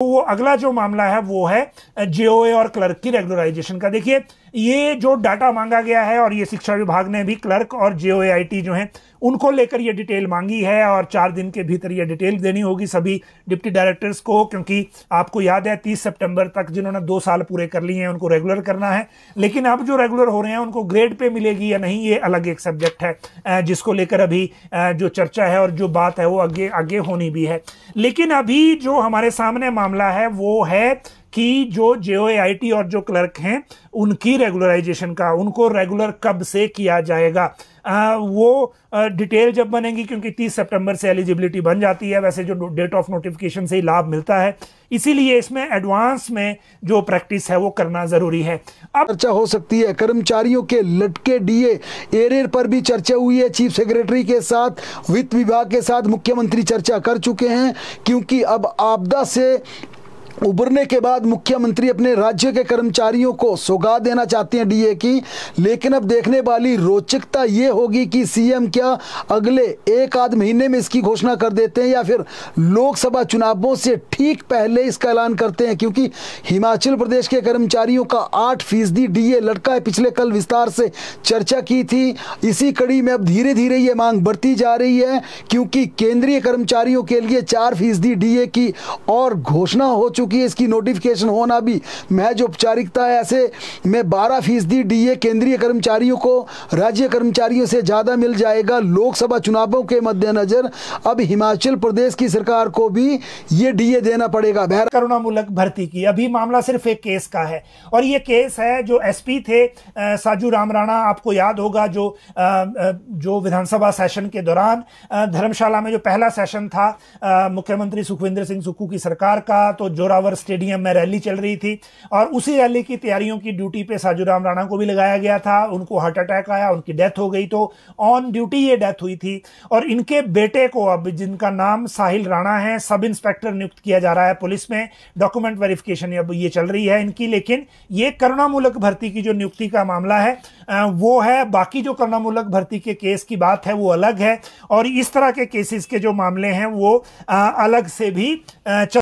तो वो अगला जो मामला है वो है जेओए और क्लर्क की रेगुलराइजेशन का देखिए ये जो डाटा मांगा गया है और ये शिक्षा विभाग ने भी क्लर्क और जे जो है उनको लेकर ये डिटेल मांगी है और चार दिन के भीतर ये डिटेल देनी होगी सभी डिप्टी डायरेक्टर्स को क्योंकि आपको याद है तीस सितंबर तक जिन्होंने दो साल पूरे कर लिए हैं उनको रेगुलर करना है लेकिन अब जो रेगुलर हो रहे हैं उनको ग्रेड पे मिलेगी या नहीं ये अलग एक सब्जेक्ट है जिसको लेकर अभी जो चर्चा है और जो बात है वो आगे आगे होनी भी है लेकिन अभी जो हमारे सामने मामला है वो है कि जो जे ओ और जो क्लर्क हैं उनकी रेगुलराइजेशन का उनको रेगुलर कब से किया जाएगा आ, वो डिटेल जब बनेगी क्योंकि 30 सितंबर से एलिजिबिलिटी बन जाती है वैसे जो डेट ऑफ नोटिफिकेशन से ही लाभ मिलता है इसीलिए इसमें एडवांस में जो प्रैक्टिस है वो करना जरूरी है अब चर्चा हो सकती है कर्मचारियों के लटके डीए एर पर भी चर्चा हुई है चीफ सेक्रेटरी के साथ वित्त विभाग के साथ मुख्यमंत्री चर्चा कर चुके हैं क्योंकि अब आपदा से उभरने के बाद मुख्यमंत्री अपने राज्य के कर्मचारियों को सौगात देना चाहते हैं डीए की लेकिन अब देखने वाली रोचकता ये होगी कि सीएम क्या अगले एक आध महीने में इसकी घोषणा कर देते हैं या फिर लोकसभा चुनावों से ठीक पहले इसका ऐलान करते हैं क्योंकि हिमाचल प्रदेश के कर्मचारियों का आठ फीसदी डी लटका है पिछले कल विस्तार से चर्चा की थी इसी कड़ी में अब धीरे धीरे ये मांग बढ़ती जा रही है क्योंकि केंद्रीय कर्मचारियों के लिए चार फीसदी डी की और घोषणा हो चुकी चुकी है इसकी नोटिफिकेशन होना भी महज औपचारिकता है ऐसे में बारह फीसदी डी केंद्रीय कर्मचारियों को राज्य कर्मचारियों से ज़्यादा मिल जाएगा लोकसभा चुनावों के मद्देनज़र अब हिमाचल प्रदेश की सरकार को भी ये डी देना पड़ेगा बहर करुणामूलक भर्ती की अभी मामला सिर्फ एक केस का है और ये केस है जो एस थे साजू राम राणा आपको याद होगा जो जो विधानसभा सेशन के दौरान धर्मशाला में जो पहला सेशन था मुख्यमंत्री सुखविंदर सिंह सुक्खू की सरकार का तो जो जोरावर स्टेडियम में रैली चल रही थी और उसी रैली की तैयारियों की ड्यूटी पे साजूराम राणा को भी लगाया गया था उनको हार्ट अटैक आया उनकी डेथ हो गई तो ऑन ड्यूटी ये डेथ हुई थी और इनके बेटे को अब जिनका नाम साहिल राणा है सब इंस्पेक्टर नियुक्त किया जा रहा है पुलिस में डॉक्यूमेंट वेरिफिकेशन अब ये चल रही है इनकी लेकिन ये करुणामूलक भर्ती की जो नियुक्ति का मामला है वो है बाकी जो करुणामूलक भर्ती के केस की बात है वो अलग है और इस तरह के केसेस के जो मामले हैं वो अलग से भी चल